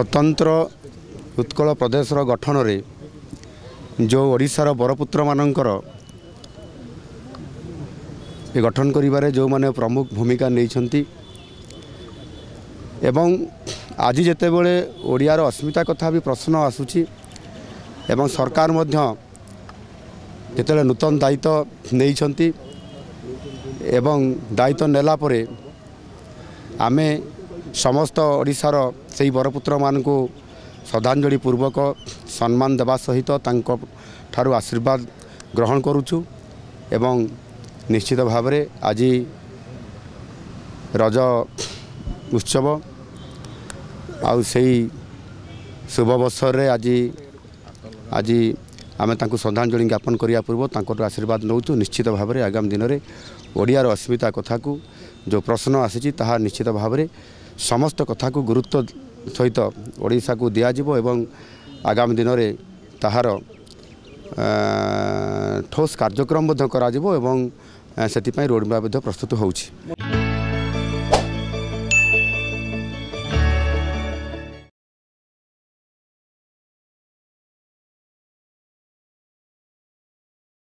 ସ୍ୱତନ୍ତ୍ର ଉତ୍କଳ ପ୍ରଦେଶର ଗଠନରେ ଯେଉଁ ଓଡ଼ିଶାର ବରପୁତ୍ରମାନଙ୍କର ଗଠନ କରିବାରେ ଯେଉଁମାନେ ପ୍ରମୁଖ ଭୂମିକା ନେଇଛନ୍ତି ଏବଂ ଆଜି ଯେତେବେଳେ ଓଡ଼ିଆର ଅସ୍ମିତା କଥା ବି ପ୍ରଶ୍ନ ଆସୁଛି ଏବଂ ସରକାର ମଧ୍ୟ ଯେତେବେଳେ ନୂତନ ଦାୟିତ୍ୱ ନେଇଛନ୍ତି ଏବଂ ଦାୟିତ୍ୱ ନେଲା ପରେ ଆମେ ସମସ୍ତ ଓଡ଼ିଶାର ସେହି ବରପୁତ୍ରମାନଙ୍କୁ ଶ୍ରଦ୍ଧାଞ୍ଜଳି ପୂର୍ବକ ସମ୍ମାନ ଦେବା ସହିତ ତାଙ୍କ ଠାରୁ ଆଶୀର୍ବାଦ ଗ୍ରହଣ କରୁଛୁ ଏବଂ ନିଶ୍ଚିତ ଭାବରେ ଆଜି ରଜ ଉତ୍ସବ ଆଉ ସେଇ ଶୁଭ ଅବସରରେ ଆଜି ଆଜି ଆମେ ତାଙ୍କୁ ଶ୍ରଦ୍ଧାଞ୍ଜଳି ଜ୍ଞାପନ କରିବା ପୂର୍ବରୁ ତାଙ୍କଠୁ ଆଶୀର୍ବାଦ ନେଉଛୁ ନିଶ୍ଚିତ ଭାବରେ ଆଗାମୀ ଦିନରେ ଓଡ଼ିଆର ଅସ୍ମିତା କଥାକୁ ଯେଉଁ ପ୍ରଶ୍ନ ଆସିଛି ତାହା ନିଶ୍ଚିତ ଭାବରେ ସମସ୍ତ କଥାକୁ ଗୁରୁତ୍ୱ ସହିତ ଓଡ଼ିଶାକୁ ଦିଆଯିବ ଏବଂ ଆଗାମୀ ଦିନରେ ତାହାର ଠୋସ୍ କାର୍ଯ୍ୟକ୍ରମ ମଧ୍ୟ କରାଯିବ ଏବଂ ସେଥିପାଇଁ ରୋଡ଼ମ୍ୟାପ୍ ମଧ୍ୟ ପ୍ରସ୍ତୁତ ହେଉଛି